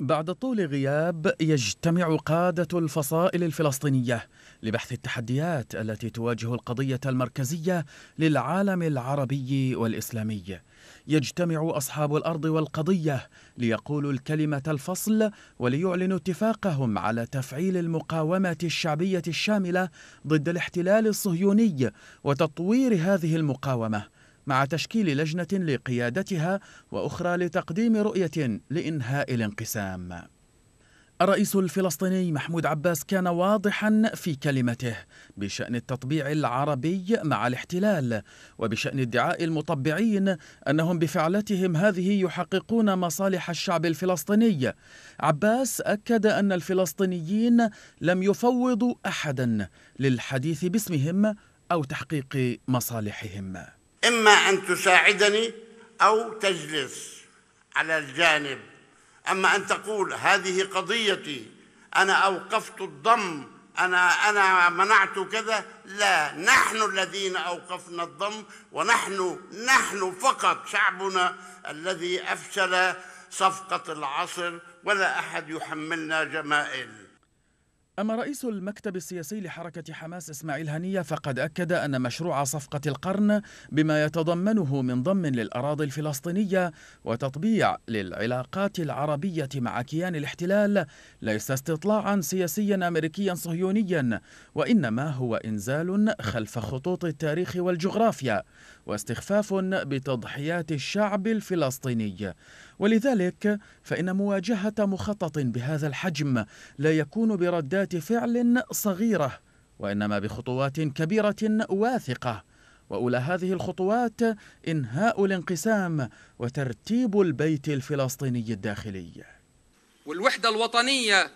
بعد طول غياب يجتمع قادة الفصائل الفلسطينية لبحث التحديات التي تواجه القضية المركزية للعالم العربي والإسلامي. يجتمع أصحاب الأرض والقضية ليقولوا الكلمة الفصل وليعلنوا اتفاقهم على تفعيل المقاومة الشعبية الشاملة ضد الاحتلال الصهيوني وتطوير هذه المقاومة. مع تشكيل لجنة لقيادتها وأخرى لتقديم رؤية لإنهاء الانقسام الرئيس الفلسطيني محمود عباس كان واضحا في كلمته بشأن التطبيع العربي مع الاحتلال وبشأن ادعاء المطبعين أنهم بفعلتهم هذه يحققون مصالح الشعب الفلسطيني عباس أكد أن الفلسطينيين لم يفوضوا أحدا للحديث باسمهم أو تحقيق مصالحهم إما أن تساعدني أو تجلس على الجانب أما أن تقول هذه قضيتي أنا أوقفت الضم أنا أنا منعت كذا لا نحن الذين أوقفنا الضم ونحن نحن فقط شعبنا الذي أفشل صفقة العصر ولا أحد يحملنا جمائل أما رئيس المكتب السياسي لحركة حماس إسماعيل هنية فقد أكد أن مشروع صفقة القرن بما يتضمنه من ضم للأراضي الفلسطينية وتطبيع للعلاقات العربية مع كيان الاحتلال ليس استطلاعا سياسيا أمريكيا صهيونيا وإنما هو إنزال خلف خطوط التاريخ والجغرافيا واستخفاف بتضحيات الشعب الفلسطيني ولذلك فإن مواجهة مخطط بهذا الحجم لا يكون بردات فعل صغيرة وإنما بخطوات كبيرة واثقة وأولى هذه الخطوات إنهاء الانقسام وترتيب البيت الفلسطيني الداخلي والوحدة الوطنية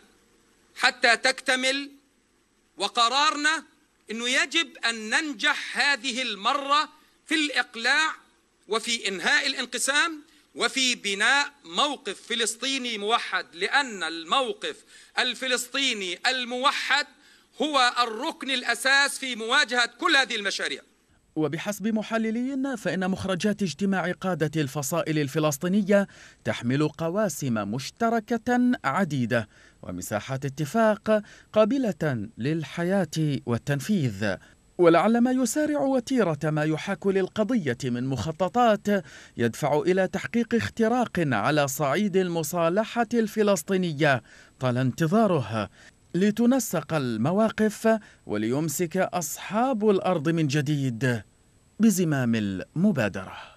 حتى تكتمل وقرارنا أنه يجب أن ننجح هذه المرة في الإقلاع وفي إنهاء الانقسام وفي بناء موقف فلسطيني موحد لأن الموقف الفلسطيني الموحد هو الركن الأساس في مواجهة كل هذه المشاريع وبحسب محللين فإن مخرجات اجتماع قادة الفصائل الفلسطينية تحمل قواسم مشتركة عديدة ومساحات اتفاق قابلة للحياة والتنفيذ ولعل ما يسارع وتيرة ما يحاك للقضية من مخططات يدفع إلى تحقيق اختراق على صعيد المصالحة الفلسطينية طال انتظارها لتنسق المواقف وليمسك أصحاب الأرض من جديد بزمام المبادرة